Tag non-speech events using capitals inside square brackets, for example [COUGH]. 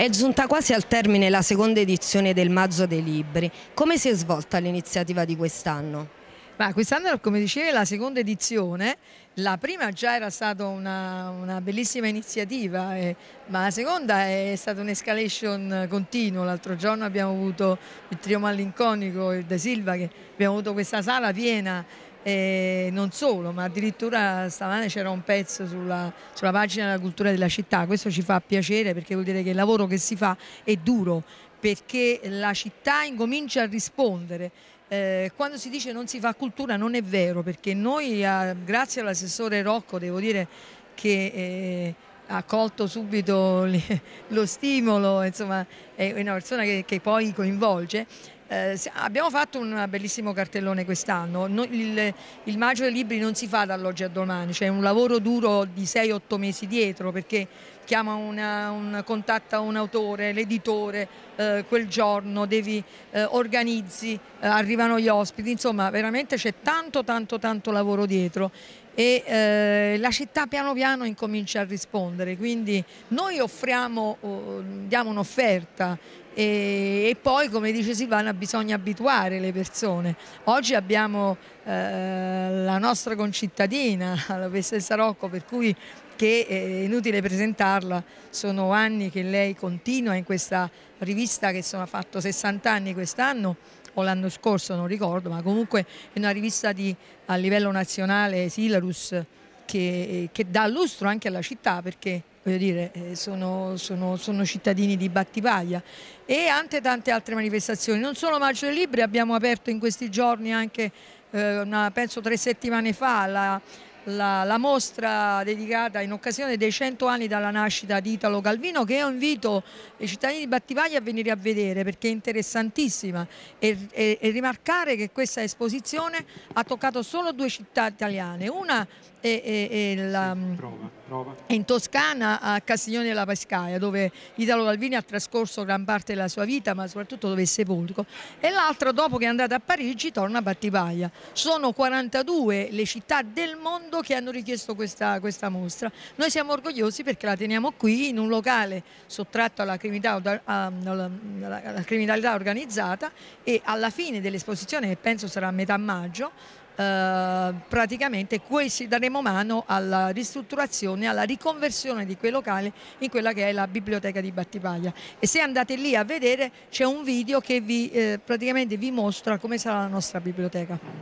È giunta quasi al termine la seconda edizione del Maggio dei Libri. Come si è svolta l'iniziativa di quest'anno? quest'anno, come dicevi, è la seconda edizione. La prima già era stata una, una bellissima iniziativa, eh, ma la seconda è stata un'escalation continua. L'altro giorno abbiamo avuto il trio malinconico, il De Silva, che abbiamo avuto questa sala piena e non solo, ma addirittura stamane c'era un pezzo sulla, sulla pagina della cultura della città, questo ci fa piacere perché vuol dire che il lavoro che si fa è duro, perché la città incomincia a rispondere eh, quando si dice non si fa cultura non è vero perché noi eh, grazie all'assessore Rocco devo dire che eh, ha colto subito [LAUGHS] lo stimolo, insomma è una persona che, che poi coinvolge. Eh, abbiamo fatto un bellissimo cartellone quest'anno, il, il Maggio dei Libri non si fa dall'oggi a domani, c'è cioè un lavoro duro di 6-8 mesi dietro perché chiama una, un, contatta un autore, l'editore eh, quel giorno, devi eh, organizzi, eh, arrivano gli ospiti, insomma veramente c'è tanto tanto tanto lavoro dietro e eh, la città piano piano incomincia a rispondere, quindi noi offriamo, diamo un'offerta e, e, poi come dice Silvana bisogna abituare le persone. Oggi abbiamo eh, la nostra concittadina, [LAUGHS] la Vestessa Rocco, per cui che eh, è inutile presentarla, sono anni che lei continua in questa rivista che sono fatto 60 anni quest'anno o l'anno scorso, non ricordo, ma comunque è una rivista di, a livello nazionale, Silarus, che, che dà lustro anche alla città perché voglio dire, eh, sono, sono, sono, cittadini di Battipaglia e anche tante altre manifestazioni. Non solo Maggio dei Libri, abbiamo aperto in questi giorni anche, eh, una, penso tre settimane fa, la, la, la, mostra dedicata in occasione dei 100 anni dalla nascita di Italo Calvino che io invito i cittadini di Battivaglia a venire a vedere perché è interessantissima e, e, e rimarcare che questa esposizione ha toccato solo due città italiane, una è, è, è, la, prova, prova. è in Toscana a Castiglione della Pescaia dove Italo Calvini ha trascorso gran parte della sua vita ma soprattutto dove è sepolto e l'altra dopo che è andata a Parigi torna a Battivaglia. Sono 42 le città del mondo Borgo ecco che hanno richiesto questa, questa, mostra. Noi siamo orgogliosi perché la teniamo qui in un locale sottratto alla criminalità, alla criminalità organizzata e alla fine dell'esposizione, che penso sarà a metà maggio, eh, praticamente questi daremo mano alla ristrutturazione, alla riconversione di quei locali in quella che è la biblioteca di Battipaglia e se andate lì a vedere c'è un video che vi, eh, praticamente vi mostra come sarà la nostra biblioteca.